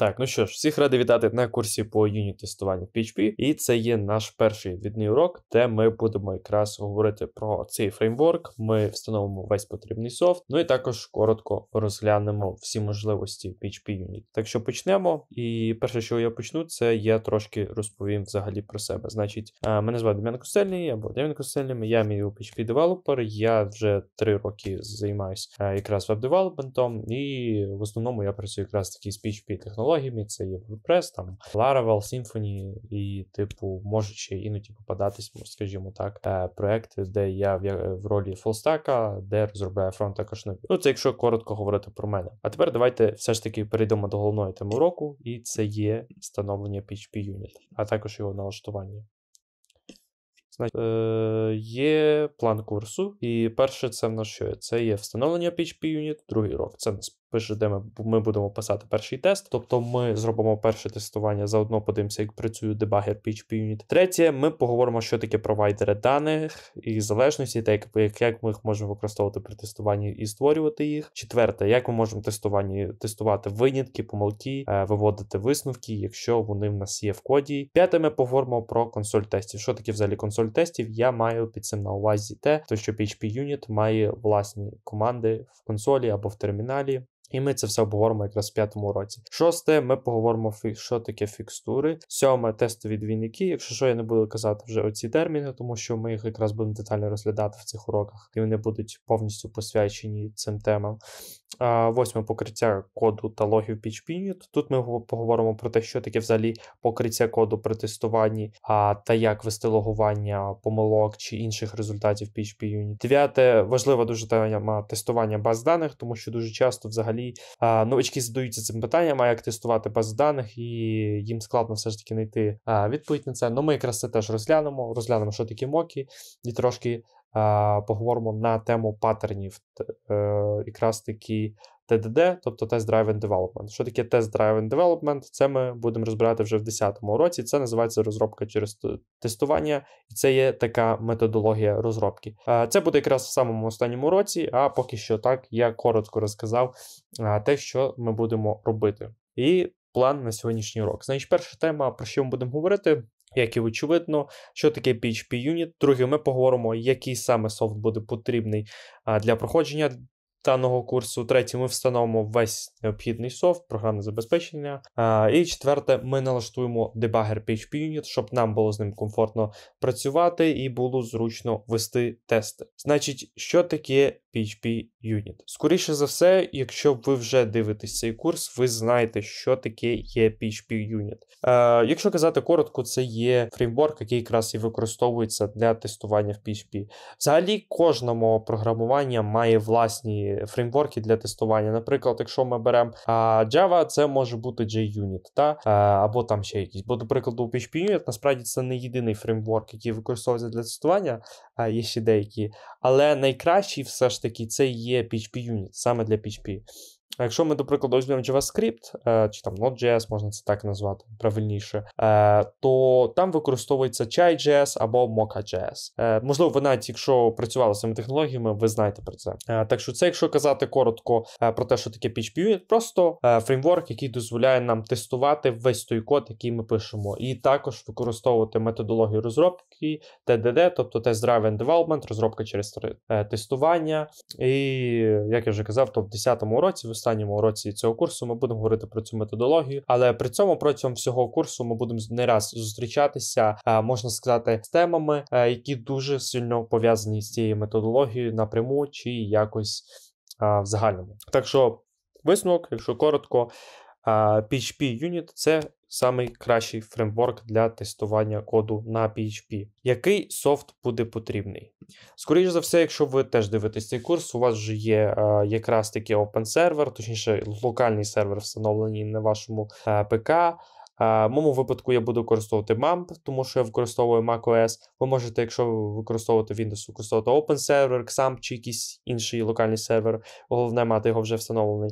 Так, ну що ж, всіх ради вітати на курсі по юніт тестуванню PHP, і це є наш перший відний урок, де ми будемо якраз говорити про цей фреймворк. Ми встановимо весь потрібний софт. Ну і також коротко розглянемо всі можливості PHP Unit. Так що почнемо. І перше, що я почну, це я трошки розповім взагалі про себе. Значить, мене звати Дем'ян Костельний або Дем'ян Костельний, я мій PHP девелопер. Я вже три роки займаюся якраз веб-девелопментом, і в основному я працюю якраз таки з PHP технологією технологіями, це є WordPress, там Laravel, Symfony, і, типу, можуть ще іноді попадатись, скажімо так, е, проекти, де я в ролі фулстака, де розробляю фронт також нові. Ну, це якщо коротко говорити про мене. А тепер давайте все ж таки перейдемо до головної теми уроку, і це є встановлення PHP Unit, а також його налаштування. Значить, е, Є план курсу, і перше, це в нас що є? Це є встановлення PHP Unit, другий урок це в нас пише, де ми, ми будемо писати перший тест. Тобто ми зробимо перше тестування, заодно подивимося, як працює дебагер PHP Unit. Третє, ми поговоримо, що таке провайдери даних і залежності, та як, як ми їх можемо використовувати при тестуванні і створювати їх. Четверте, як ми можемо тестування тестувати винятки, помилки, е, виводити висновки, якщо вони в нас є в коді. П'яте, ми поговоримо про консоль тестів. Що таке взагалі консоль тестів? Я маю під цим на увазі те, то що PHP Unit має власні команди в консолі або в терміналі. І ми це все обговоримо якраз в п'ятому році. Шосте, ми поговоримо, що таке фікстури. Сьоме тестові двійники. Якщо що, я не буду казати вже оці терміни, тому що ми їх якраз будемо детально розглядати в цих уроках, і вони будуть повністю посвячені цим темам. Восьме покриття коду та логів PHP. Тут ми поговоримо про те, що таке взагалі покриття коду при тестуванні та як вести логування помилок чи інших результатів PHP Unit. Дев'яте важлива дуже тема тестування баз даних, тому що дуже часто взагалі новички задаються цим питанням, а як тестувати баз даних, і їм складно все ж таки знайти відповідь на це. Ну ми якраз це теж розглянемо, розглянемо, що такі моки, і трошки поговоримо на тему паттернів, е, якраз таки ТДД, тобто Test Drive Development. Що таке Test Drive and Development? Це ми будемо розбирати вже в 10 році. Це називається розробка через тестування, і це є така методологія розробки. Це буде якраз в самому останньому році, а поки що так я коротко розказав те, що ми будемо робити. І план на сьогоднішній урок. Значить, перша тема, про що ми будемо говорити, як і очевидно, що таке PHP Unit. Друге, ми поговоримо, який саме софт буде потрібний для проходження даного курсу. Третє, ми встановимо весь необхідний софт, програмне забезпечення. І четверте, ми налаштуємо дебагер PHP Unit, щоб нам було з ним комфортно працювати і було зручно вести тести. Значить, що таке PHP Unit? Скоріше за все, якщо ви вже дивитесь цей курс, ви знаєте, що таке є PHP Unit. Якщо казати коротко, це є фреймворк, який якраз і використовується для тестування в PHP. Взагалі, кожному мова програмування має власні фреймворки для тестування. Наприклад, якщо ми беремо Java, це може бути JUnit, та або там ще якісь. Бо, до прикладу, PHP Unit насправді це не єдиний фреймворк, який використовується для тестування, є ще деякі. Але найкращий все ж таки це є PHP Unit, саме для PHP. А якщо ми, до прикладу, візьмемо JavaScript, е, чи там Node.js, можна це так назвати правильніше, е, то там використовується Chai.js або Mocha.js. Е, можливо, ви навіть якщо працювали з цими технологіями, ви знаєте про це. Так що це, якщо казати коротко про те, що таке PHP, просто фреймворк, який дозволяє нам тестувати весь той код, який ми пишемо, і також використовувати методологію розробки TDD, тобто Test Drive and Development, розробка через тестування. І як я вже казав, то в 2010 році ви останньому уроці цього курсу ми будемо говорити про цю методологію, але при цьому протягом всього курсу ми будемо не раз зустрічатися, е, можна сказати, з темами, е, які дуже сильно пов'язані з цією методологією напряму чи якось е, в загальному. Так що висновок, якщо коротко. PHP Unit це найкращий фреймворк для тестування коду на PHP. Який софт буде потрібний? Скоріше за все, якщо ви теж дивитесь цей курс, у вас вже є е, якраз таки open сервер, точніше, локальний сервер, встановлений на вашому е, ПК. В моєму випадку я буду користувати MAMP, тому що я використовую macOS. Ви можете, якщо ви використовувати Windows, використовувати OpenServer, XAMPP чи якийсь інший локальний сервер, головне мати його вже встановлений.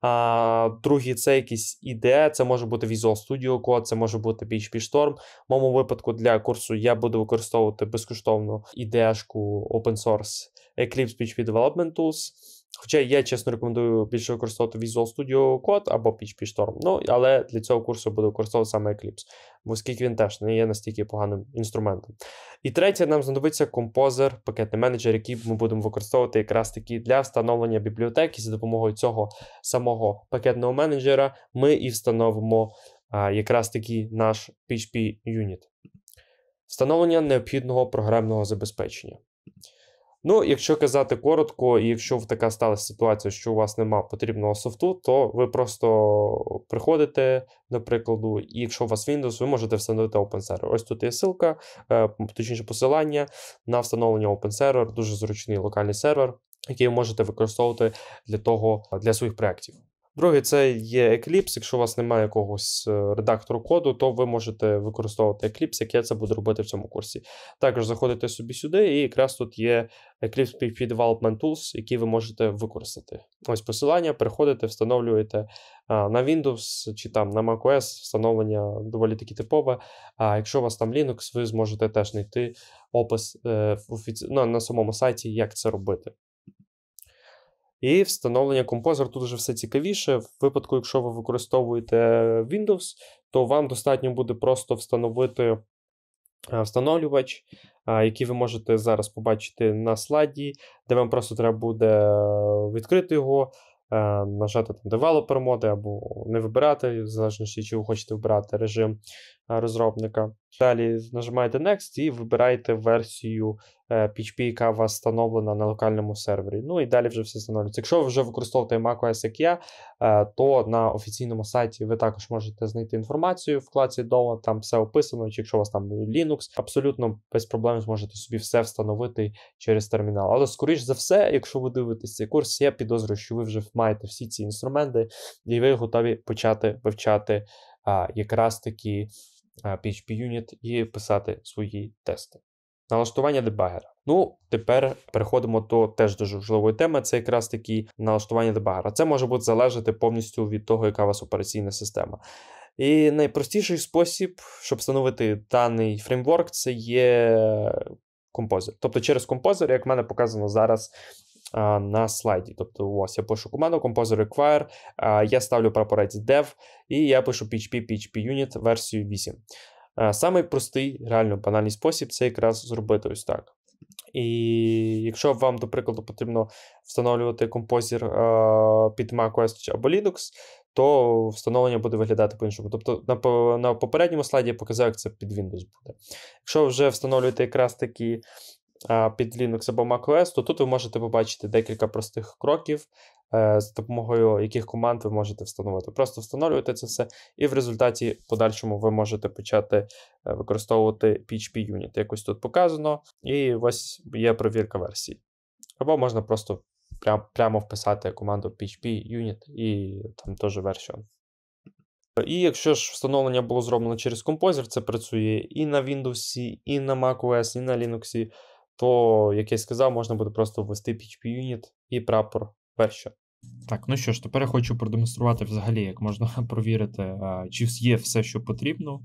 А, Другий це якісь ідея, це може бути Visual Studio Code, це може бути PHP Storm. В моєму випадку для курсу я буду використовувати безкоштовну ідеашку open source Eclipse PHP Development Tools. Хоча я чесно рекомендую більше використовувати Visual Studio Code або PHP Storm. Ну, але для цього курсу буду використовувати саме Eclipse, оскільки він теж не є настільки поганим інструментом. І третє, нам знадобиться композер, пакетний менеджер, який ми будемо використовувати якраз таки для встановлення бібліотеки. За допомогою цього самого пакетного менеджера ми і встановимо а, якраз таки наш PHP Unit. Встановлення необхідного програмного забезпечення. Ну, якщо казати коротко, і якщо в така сталася ситуація, що у вас нема потрібного софту, то ви просто приходите, наприклад, і якщо у вас Windows, ви можете встановити OpenServer. Ось тут є ссылка, е, точніше посилання на встановлення OpenServer, дуже зручний локальний сервер, який ви можете використовувати для того для своїх проєктів. Друге, це є Eclipse. Якщо у вас немає якогось е, редактору коду, то ви можете використовувати Eclipse, як я це буду робити в цьому курсі. Також заходите собі сюди, і якраз тут є Eclipse PHP Development Tools, які ви можете використати. Ось посилання, переходите, встановлюєте на Windows чи там на macOS встановлення доволі таки типове. А якщо у вас там Linux, ви зможете теж знайти опис е, ну, на самому сайті, як це робити. І встановлення композер тут вже все цікавіше. В випадку, якщо ви використовуєте Windows, то вам достатньо буде просто встановити е, встановлювач, е, який ви можете зараз побачити на слайді, де вам просто треба буде е, відкрити його, нажати там Developer моди або не вибирати, в залежності, чи ви хочете вибирати режим. Е, розробника. Далі нажимаєте Next і вибираєте версію PHP, е, яка у вас встановлена на локальному сервері. Ну і далі вже все встановлюється. Якщо ви вже використовуєте macOS, як я, е, то на офіційному сайті ви також можете знайти інформацію в вкладці Download, там все описано. Чи якщо у вас там Linux, абсолютно без проблем зможете собі все встановити через термінал. Але, скоріш за все, якщо ви дивитесь цей курс, я підозрюю, що ви вже маєте всі ці інструменти, і ви готові почати вивчати а, якраз такі. PHP Unit і писати свої тести. Налаштування дебагера. Ну, тепер переходимо до теж дуже важливої теми. Це якраз такі налаштування дебагера. Це може бути залежати повністю від того, яка у вас операційна система. І найпростіший спосіб, щоб встановити даний фреймворк, це є композер. Тобто через композер, як в мене показано зараз на слайді. Тобто, ось я пишу команду Composer Require, я ставлю прапорець dev, і я пишу PHP, PHP Unit версію 8. Самий простий, реально банальний спосіб це якраз зробити ось так. І якщо вам, до прикладу, потрібно встановлювати композір під macOS або Linux, то встановлення буде виглядати по-іншому. Тобто на на попередньому слайді я показав, як це під Windows буде. Якщо вже встановлюєте якраз такі під Linux або macOS, то тут ви можете побачити декілька простих кроків, е, з допомогою яких команд ви можете встановити. Просто встановлюєте це все, і в результаті подальшому ви можете почати е, використовувати PHP Unit. Якось тут показано, і ось є провірка версії. Або можна просто прям, прямо вписати команду PHP Unit і там теж version. І якщо ж встановлення було зроблено через композер, це працює і на Windows, і на macOS, і на Linux то, як я сказав, можна буде просто ввести PHP-Unit і прапор перше. Так, ну що ж, тепер я хочу продемонструвати взагалі, як можна провірити, е, чи є все, що потрібно.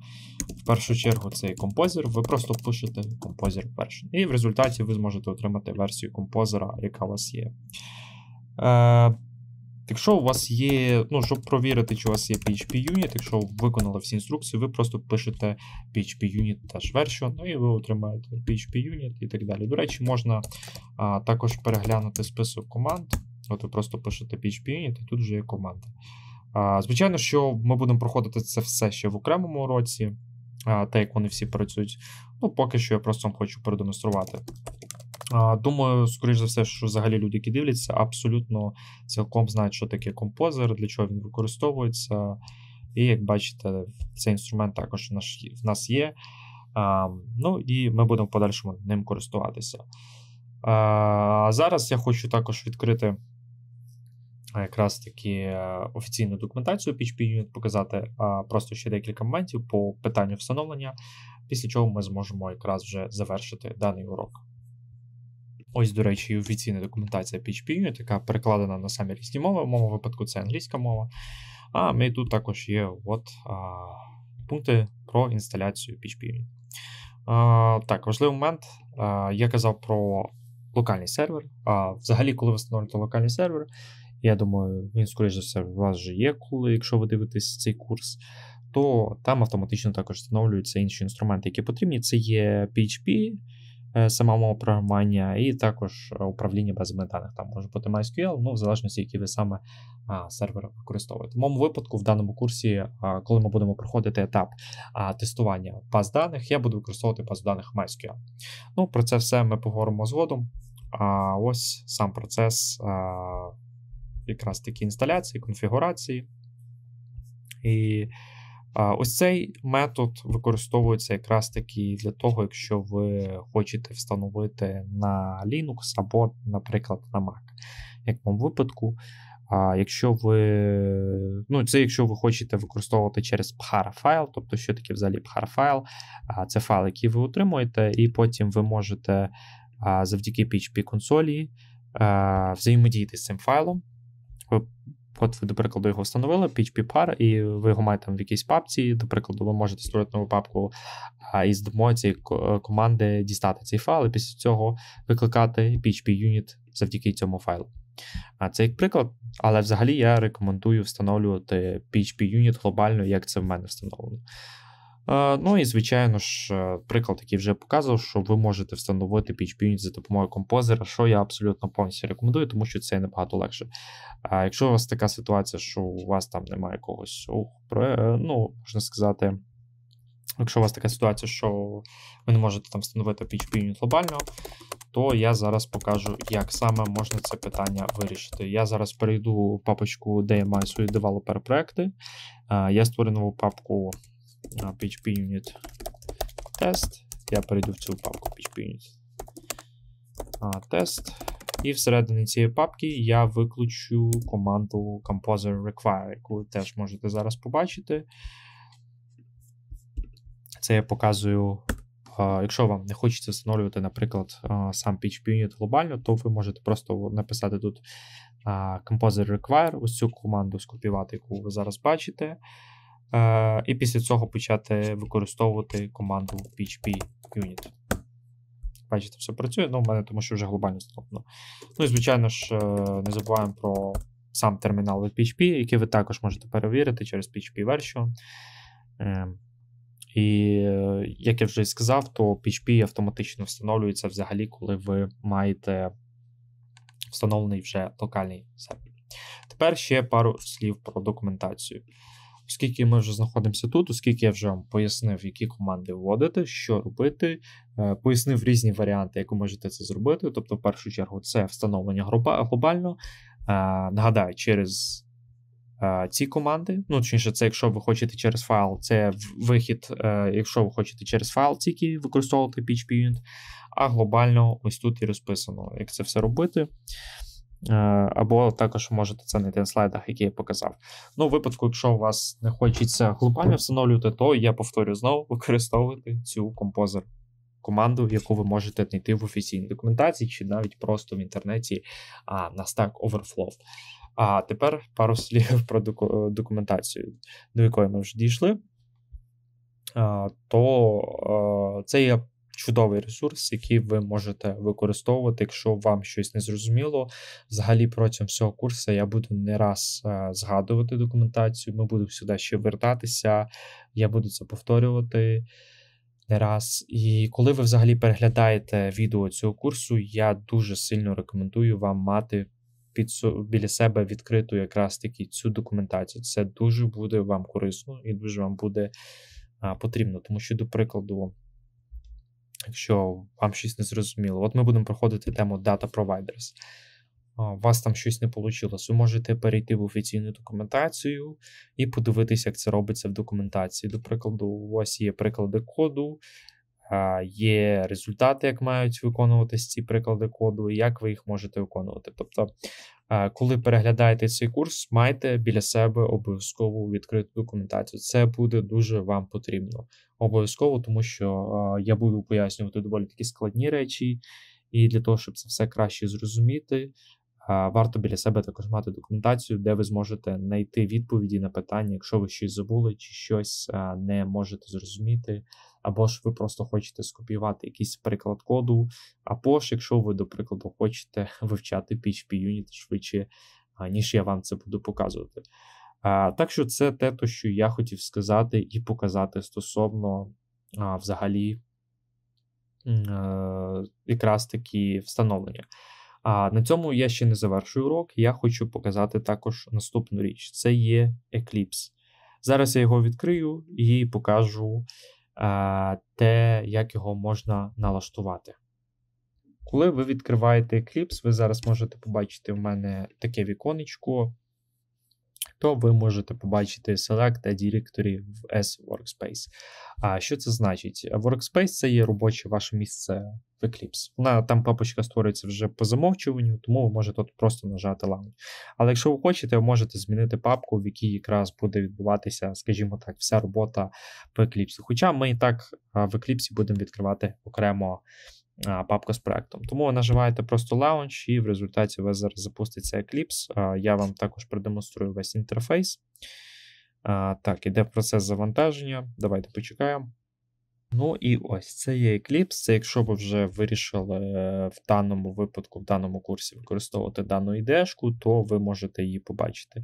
В першу чергу цей композер. Ви просто пишете композер Version. І в результаті ви зможете отримати версію композера, яка у вас є. Е, Якщо у вас є, ну, щоб провірити, чи у вас є PHP Unit, якщо ви виконали всі інструкції, ви просто пишете PHP Unit теж version, ну і ви отримаєте PHP Unit і так далі. До речі, можна а, також переглянути список команд. От ви просто пишете PHP Unit, і тут вже є команда. Звичайно, що ми будемо проходити це все ще в окремому уроці, а, те, як вони всі працюють. Ну, поки що я просто вам хочу продемонструвати. Думаю, скоріш за все, що взагалі люди, які дивляться, абсолютно цілком знають, що таке композер, для чого він використовується. І як бачите, цей інструмент також в нас є. Ну і ми будемо в подальшому ним користуватися. А Зараз я хочу також відкрити якраз таки е, офіційну документацію PHP Unit, показати просто ще декілька моментів по питанню встановлення, після чого ми зможемо якраз вже завершити даний урок. Ось, до речі, і офіційна документація PHP, яка перекладена на самі різні мови. В моєму випадку це англійська мова. А ми тут також є от, а, пункти про інсталяцію PHP. А, Так, важливий момент. А, Я казав про локальний сервер. А взагалі, коли ви встановлюєте локальний сервер, я думаю, він, скоріш за все, у вас вже є, коли, якщо ви дивитесь цей курс. То там автоматично також встановлюються інші інструменти, які потрібні. Це є PHP, Е, самого програмування, і також е, управління базами даних. Там може бути MySQL, ну в залежності, який ви саме сервер використовуєте. В моєму випадку, в даному курсі, коли ми будемо проходити етап тестування баз даних, я буду використовувати базу даних MySQL. Ну, Про це все ми поговоримо згодом. А ось сам процес якраз таки інсталяції, конфігурації. І Ось цей метод використовується якраз таки для того, якщо ви хочете встановити на Linux або, наприклад, на Mac. Як в моєму випадку, якщо ви ну це якщо ви хочете використовувати через PHAR файл, тобто що таке взагалі PHAR файл, це файл, який ви отримуєте, і потім ви можете завдяки PHP консолі взаємодіяти з цим файлом. От ви, до прикладу, його встановили, php пар, і ви його маєте в якійсь папці. До прикладу, ви можете створити нову папку із і допомогою цієї е, команди дістати цей файл, і після цього викликати php unit завдяки цьому файлу. А це як приклад, але взагалі я рекомендую встановлювати php unit глобально, як це в мене встановлено. Ну і, звичайно ж, е, приклад, який вже показував, що ви можете встановити PHP Unit за допомогою композера, що я абсолютно повністю рекомендую, тому що це набагато легше. А якщо у вас така ситуація, що у вас там немає когось, е, ну, можна сказати, якщо у вас така ситуація, що ви не можете там встановити PHP Unit глобально, то я зараз покажу, як саме можна це питання вирішити. Я зараз перейду в папочку, де я маю свої девелопер-проекти. Я створю нову папку на PHP Unit Test. Я перейду в цю папку PHP Unit Test. І всередині цієї папки я виключу команду Composer Require, яку ви теж можете зараз побачити. Це я показую. Якщо вам не хочеться встановлювати, наприклад, сам PHP Unit глобально, то ви можете просто написати тут Composer Require, ось цю команду скопіювати, яку ви зараз бачите. Е, і після цього почати використовувати команду PHP Unit. Бачите, все працює, ну в мене тому що вже глобально встановлено. Ну і звичайно ж, е, не забуваємо про сам термінал від PHP, який ви також можете перевірити через PHP Version. Е, і, як я вже сказав, то PHP автоматично встановлюється взагалі, коли ви маєте встановлений вже локальний сервер. Тепер ще пару слів про документацію. Оскільки ми вже знаходимося тут, оскільки я вже вам пояснив, які команди вводити, що робити, е, пояснив різні варіанти, як ви можете це зробити. Тобто, в першу чергу, це встановлення е, глобально. Е, нагадаю, через ці команди, ну точніше, це якщо ви хочете через файл, це вихід, якщо ви хочете через файл тільки використовувати PHP Unit, а глобально ось тут і розписано, як це все робити. Е, або також можете це знайти на слайдах, які я показав. Ну, в випадку, якщо у вас не хочеться глобально встановлювати, то я повторю знову використовувати цю композер команду, яку ви можете знайти в офіційній документації, чи навіть просто в інтернеті а, на Stack Overflow. А тепер пару слів про документацію, до якої ми вже дійшли. То е, це є чудовий ресурс, який ви можете використовувати, якщо вам щось не зрозуміло. Взагалі, протягом всього курсу я буду не раз е, згадувати документацію, ми будемо сюди ще вертатися, я буду це повторювати. Не раз. І коли ви взагалі переглядаєте відео цього курсу, я дуже сильно рекомендую вам мати під біля себе відкриту якраз таки цю документацію. Це дуже буде вам корисно і дуже вам буде а, потрібно. Тому що, до прикладу, якщо вам щось не зрозуміло. От ми будемо проходити тему Data Providers. У вас там щось не вийшло, ви можете перейти в офіційну документацію і подивитися, як це робиться в документації. До прикладу, у вас є приклади коду, є результати, як мають виконуватись ці приклади коду, і як ви їх можете виконувати. Тобто коли переглядаєте цей курс, майте біля себе обов'язково відкриту документацію. Це буде дуже вам потрібно. Обов'язково, тому що я буду пояснювати доволі такі складні речі, і для того, щоб це все краще зрозуміти, варто біля себе також мати документацію, де ви зможете знайти відповіді на питання, якщо ви щось забули чи щось не можете зрозуміти або ж ви просто хочете скопіювати якийсь приклад коду, або ж, якщо ви, до прикладу, хочете вивчати PHP Unit швидше, ніж я вам це буду показувати. Так що це те, то, що я хотів сказати і показати стосовно взагалі е, якраз такі встановлення. А на цьому я ще не завершую урок. Я хочу показати також наступну річ: це є Eclipse. Зараз я його відкрию і покажу Е, те, як його можна налаштувати. Коли ви відкриваєте Eclipse, ви зараз можете побачити в мене таке віконечко, то ви можете побачити Select та Directory в S-Workspace. А що це значить? Workspace це є робоче ваше місце Eclipse. Вона там папочка створюється вже по замовчуванню, тому ви можете тут просто нажати Launch. Але якщо ви хочете, ви можете змінити папку, в якій якраз буде відбуватися, скажімо так, вся робота по Eclipse. Хоча ми і так в Eclipse будемо відкривати окремо папку з проектом. Тому наживаєте просто Launch, і в результаті у вас зараз запуститься Eclipse. Я вам також продемонструю весь інтерфейс. Так, іде процес завантаження. Давайте почекаємо. Ну і ось це є екліпс. Це якщо ви вже вирішили е, в даному випадку, в даному курсі використовувати дану ідешку, то ви можете її побачити.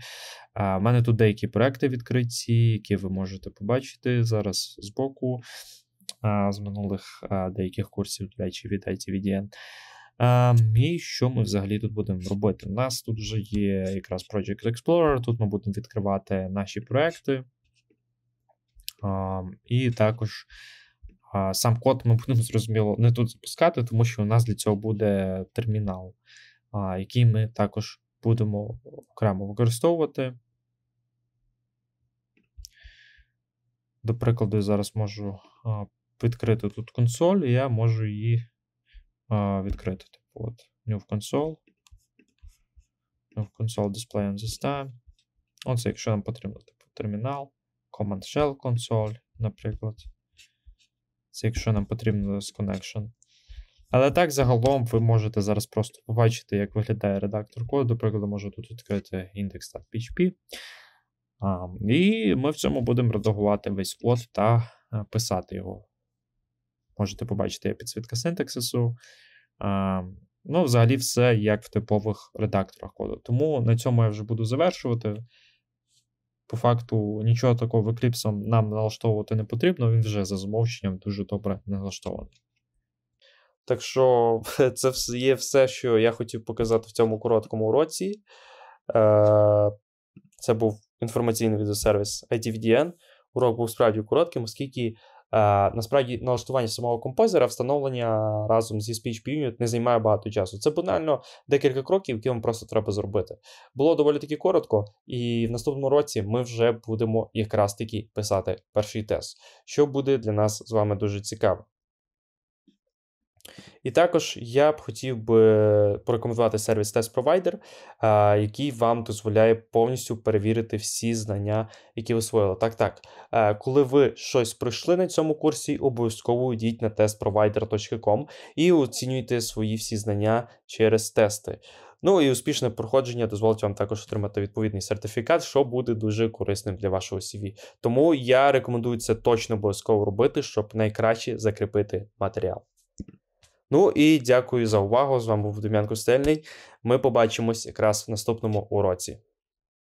У мене тут деякі проекти відкриті, які ви можете побачити зараз збоку, з минулих деяких курсів, до речі, від ITVDN. І що ми взагалі тут будемо робити? У нас тут вже є якраз Project Explorer, тут ми будемо відкривати наші проекти. І також. Сам код ми будемо зрозуміло не тут запускати, тому що у нас для цього буде термінал, який ми також будемо окремо використовувати. До прикладу, я зараз можу відкрити тут консоль, і я можу її відкрити. Типу, от, new console, new console display on this time. Оце, якщо нам потрібно, типу термінал, Command Shell console, наприклад. Це якщо нам потрібно з connection. Але так загалом ви можете зараз просто побачити, як виглядає редактор коду. До прикладу, можу тут відкрити index.php. І ми в цьому будемо редагувати весь код та е, писати його. Можете побачити підсвітка синтаксису. А, Ну, взагалі, все як в типових редакторах коду. Тому на цьому я вже буду завершувати по факту нічого такого екліпсом нам налаштовувати не потрібно, він вже за змовченням дуже добре налаштований. Так що, це є все, що я хотів показати в цьому короткому уроці. Е, це був інформаційний відеосервіс ITVDN. Урок був справді коротким, оскільки. Е, насправді налаштування самого композера, встановлення разом зі Speech Unit не займає багато часу. Це банально декілька кроків, які вам просто треба зробити. Було доволі таки коротко, і в наступному році ми вже будемо якраз таки писати перший тест, що буде для нас з вами дуже цікаво. І також я б хотів би порекомендувати сервіс Test Provider, який вам дозволяє повністю перевірити всі знання, які ви освоїли. Так, так, е, коли ви щось пройшли на цьому курсі, обов'язково йдіть на testprovider.com і оцінюйте свої всі знання через тести. Ну і успішне проходження дозволить вам також отримати відповідний сертифікат, що буде дуже корисним для вашого CV. Тому я рекомендую це точно обов'язково робити, щоб найкраще закріпити матеріал. Ну і дякую за увагу. З вами був Дем'ян Костельний. Ми побачимось якраз в наступному уроці.